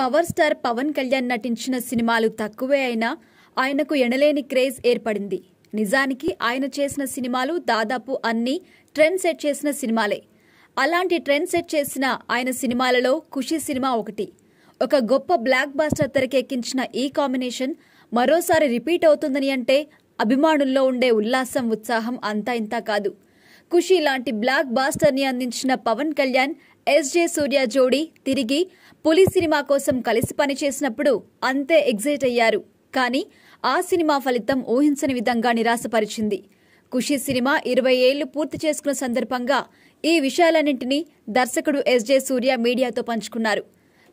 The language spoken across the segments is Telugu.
పవర్ స్టార్ పవన్ కళ్యాణ్ నటించిన సినిమాలు తక్కువే అయినా ఆయనకు ఎనలేని క్రేజ్ ఏర్పడింది నిజానికి ఆయన చేసిన సినిమాలు దాదాపు అన్ని ట్రెండ్ సెట్ చేసిన సినిమాలే అలాంటి ట్రెండ్ సెట్ చేసిన ఆయన సినిమాలలో ఖుషి సినిమా ఒకటి ఒక గొప్ప బ్లాక్ బాస్టర్ తెరకెక్కించిన ఈ కాంబినేషన్ మరోసారి రిపీట్ అవుతుందని అంటే అభిమానుల్లో ఉండే ఉల్లాసం ఉత్సాహం అంతా ఇంతా కాదు ఖుషి లాంటి బ్లాక్ బాస్టర్ని అందించిన పవన్ కళ్యాణ్ ఎస్జే సూర్య జోడీ తిరిగి పులి సినిమా కోసం కలిసి పనిచేసినప్పుడు అంతే ఎగ్జైట్ అయ్యారు కానీ ఆ సినిమా ఫలితం ఊహించని విధంగా నిరాశపరిచింది ఖుషి సినిమా ఇరవై ఏళ్లు పూర్తి చేసుకున్న సందర్భంగా ఈ విషయాలన్నింటినీ దర్శకుడు ఎస్జే సూర్య మీడియాతో పంచుకున్నారు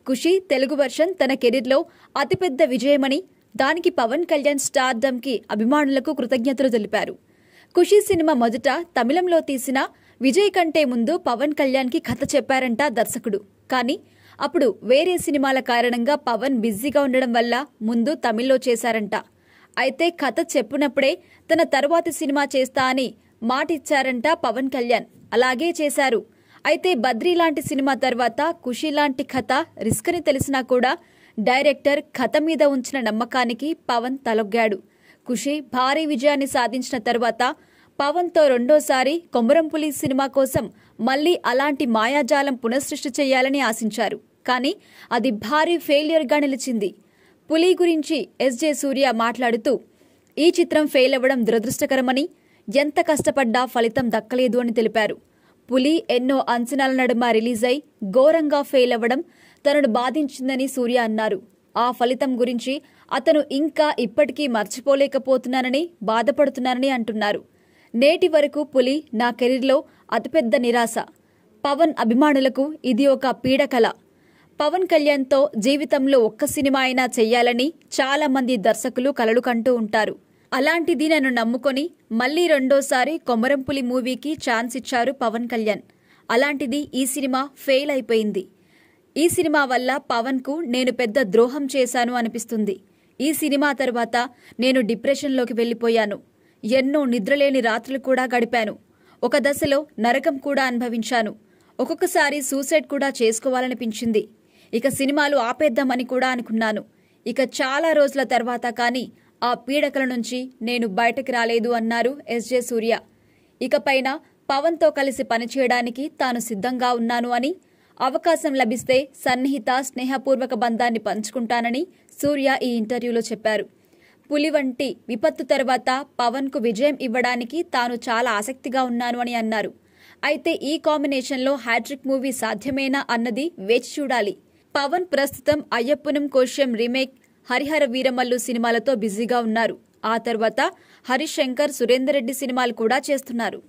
ఖుషి తెలుగు వర్షన్ తన కెరీర్లో అతిపెద్ద విజయమని దానికి పవన్ కళ్యాణ్ స్టార్డమ్కి అభిమానులకు కృతజ్ఞతలు తెలిపారు ఖుషీ సినిమా మొదట తమిళంలో తీసిన విజయ్ కంటే ముందు పవన్ కళ్యాణ్కి కథ చెప్పారంట దర్శకుడు కానీ అప్పుడు వేరే సినిమాల కారణంగా పవన్ బిజీగా ఉండడం వల్ల ముందు తమిళ్లో చేశారంట అయితే కథ చెప్పినప్పుడే తన తరువాతి సినిమా చేస్తా అని మాటిచ్చారంట పవన్ కళ్యాణ్ అలాగే చేశారు అయితే బద్రీ లాంటి సినిమా తర్వాత ఖుషి లాంటి కథ రిస్క్ అని తెలిసినా కూడా డైరెక్టర్ కథ మీద ఉంచిన నమ్మకానికి పవన్ తలొగ్గాడు ఖుషి భారీ విజయాన్ని సాధించిన తర్వాత పవన్తో రెండోసారి కొమరంపులి సినిమా కోసం మళ్లీ అలాంటి మాయాజాలం పునఃసృష్టి చేయాలని ఆశించారు కానీ అది భారీ ఫెయిలియర్గా నిలిచింది పులి గురించి ఎస్జే సూర్య మాట్లాడుతూ ఈ చిత్రం ఫెయిల్ అవ్వడం దురదృష్టకరమని ఎంత కష్టపడ్డా ఫలితం దక్కలేదు అని తెలిపారు పులి ఎన్నో అంచనాల నడుమ రిలీజ్ అయి ఘోరంగా ఫెయిల్ అవ్వడం తనను బాధించిందని సూర్య అన్నారు ఆ ఫలితం గురించి అతను ఇంకా ఇప్పటికీ మర్చిపోలేకపోతున్నానని బాధపడుతున్నానని అంటున్నారు నేటి వరకు పులి నా కెరీర్లో అతిపెద్ద నిరాశ పవన్ అభిమానులకు ఇది ఒక పీడకల పవన్ కళ్యాణ్తో జీవితంలో ఒక్క సినిమా అయినా చెయ్యాలని చాలామంది దర్శకులు కలలు కంటూ ఉంటారు అలాంటిది నన్ను నమ్ముకొని మళ్లీ రెండోసారి కొమరంపులి మూవీకి ఛాన్స్ ఇచ్చారు పవన్ కళ్యాణ్ అలాంటిది ఈ సినిమా ఫెయిల్ అయిపోయింది ఈ సినిమా వల్ల పవన్కు నేను పెద్ద ద్రోహం చేశాను అనిపిస్తుంది ఈ సినిమా తర్వాత నేను డిప్రెషన్లోకి వెళ్ళిపోయాను ఎన్నో నిద్రలేని రాత్రులు కూడా గడిపాను ఒక దశలో నరకం కూడా అనుభవించాను ఒక్కొక్కసారి సూసైడ్ కూడా చేసుకోవాలనిపించింది ఇక సినిమాలు ఆపేద్దామని కూడా అనుకున్నాను ఇక చాలా రోజుల తర్వాత కానీ ఆ పీడకల నుంచి నేను బయటకు రాలేదు అన్నారు ఎస్జే సూర్య ఇకపైన పవన్తో కలిసి పనిచేయడానికి తాను సిద్ధంగా ఉన్నాను అని అవకాశం లభిస్తే సన్నిహిత స్నేహపూర్వక బంధాన్ని పంచుకుంటానని సూర్య ఈ ఇంటర్వ్యూలో చెప్పారు పులి వంటి విపత్తు తర్వాత పవన్కు విజయం ఇవ్వడానికి తాను చాలా ఆసక్తిగా ఉన్నాను అని అన్నారు అయితే ఈ కాంబినేషన్లో హ్యాట్రిక్ మూవీ సాధ్యమేనా అన్నది వేచి చూడాలి పవన్ ప్రస్తుతం అయ్యప్పనం కోశ్యం రీమేక్ హరిహర వీరమల్లు సినిమాలతో బిజీగా ఉన్నారు ఆ తర్వాత హరిశంకర్ సురేందర్ రెడ్డి సినిమాలు కూడా చేస్తున్నారు